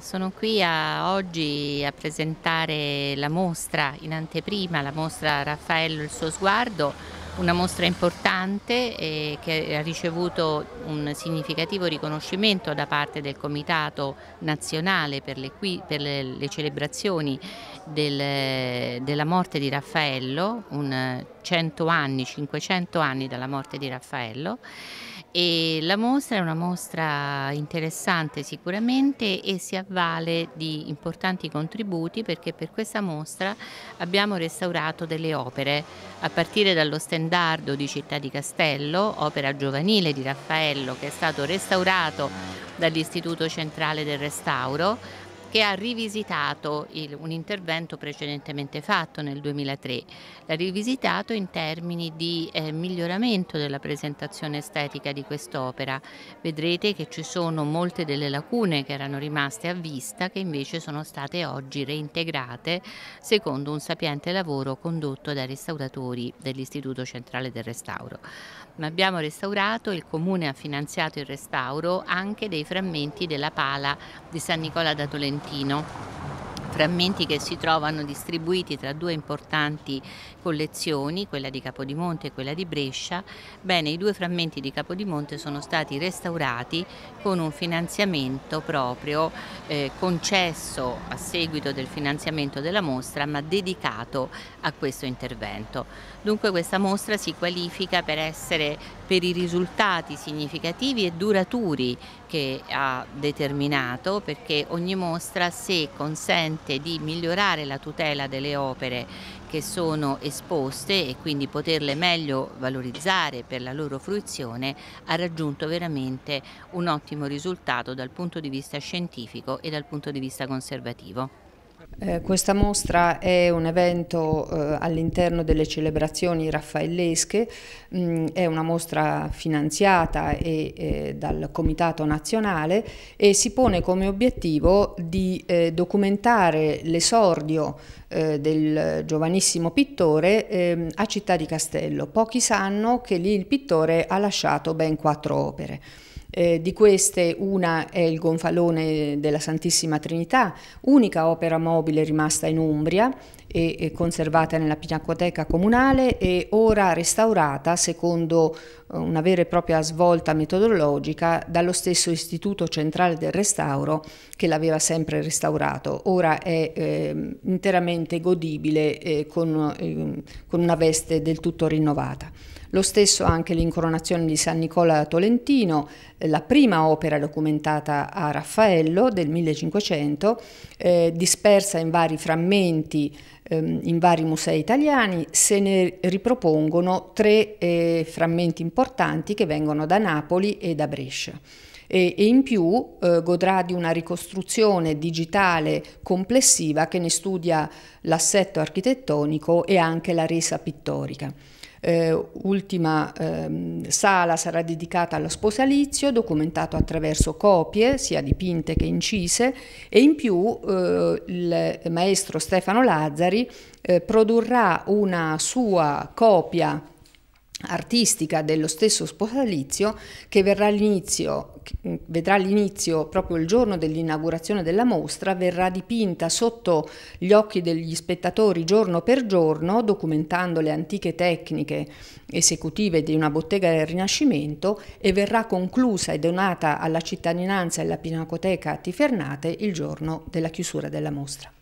Sono qui a, oggi a presentare la mostra in anteprima, la mostra Raffaello il suo sguardo, una mostra importante eh, che ha ricevuto un significativo riconoscimento da parte del Comitato Nazionale per le, per le, le celebrazioni del, della morte di Raffaello, un 100 anni, 500 anni dalla morte di Raffaello. E la mostra è una mostra interessante sicuramente e si avvale di importanti contributi perché per questa mostra abbiamo restaurato delle opere a partire dallo stand Ghirlandardo di Città di Castello, opera giovanile di Raffaello che è stato restaurato dall'Istituto Centrale del Restauro che ha rivisitato il, un intervento precedentemente fatto nel 2003. L'ha rivisitato in termini di eh, miglioramento della presentazione estetica di quest'opera. Vedrete che ci sono molte delle lacune che erano rimaste a vista che invece sono state oggi reintegrate secondo un sapiente lavoro condotto dai restauratori dell'Istituto Centrale del Restauro. Ma abbiamo restaurato, il Comune ha finanziato il restauro anche dei frammenti della pala di San Nicola da Tolentino fiorentino frammenti che si trovano distribuiti tra due importanti collezioni, quella di Capodimonte e quella di Brescia. Bene, i due frammenti di Capodimonte sono stati restaurati con un finanziamento proprio eh, concesso a seguito del finanziamento della mostra, ma dedicato a questo intervento. Dunque questa mostra si qualifica per essere per i risultati significativi e duraturi che ha determinato perché ogni mostra se consente di migliorare la tutela delle opere che sono esposte e quindi poterle meglio valorizzare per la loro fruizione ha raggiunto veramente un ottimo risultato dal punto di vista scientifico e dal punto di vista conservativo. Eh, questa mostra è un evento eh, all'interno delle celebrazioni raffaellesche, mh, mm, è una mostra finanziata e, eh, dal Comitato Nazionale e si pone come obiettivo di eh, documentare l'esordio eh, del giovanissimo pittore ehm, a Città di Castello. Pochi sanno che lì il pittore ha lasciato ben quattro opere. Eh, di queste una è il gonfalone della Santissima Trinità, unica opera mobile rimasta in Umbria e, conservata nella Pinacoteca Comunale e ora restaurata secondo eh, una vera e propria svolta metodologica dallo stesso Istituto Centrale del Restauro che l'aveva sempre restaurato. Ora è eh, interamente godibile eh, con, eh, con una veste del tutto rinnovata. Lo stesso anche l'incoronazione di San Nicola da Tolentino, eh, la prima opera documentata a Raffaello del 1500, eh, dispersa in vari frammenti Ehm, in vari musei italiani, se ne ripropongono tre eh, frammenti importanti che vengono da Napoli e da Brescia. E, e in più eh, godrà di una ricostruzione digitale complessiva che ne studia l'assetto architettonico e anche la resa pittorica. Eh, ultima ehm, sala sarà dedicata allo sposalizio, documentato attraverso copie, sia dipinte che incise, e in più eh, il maestro Stefano Lazzari eh, produrrà una sua copia artistica dello stesso sposalizio che l'inizio, vedrà l'inizio proprio il giorno dell'inaugurazione della mostra, verrà dipinta sotto gli occhi degli spettatori giorno per giorno, documentando le antiche tecniche esecutive di una bottega del Rinascimento e verrà conclusa e donata alla cittadinanza e alla Pinacoteca a Tifernate il giorno della chiusura della mostra.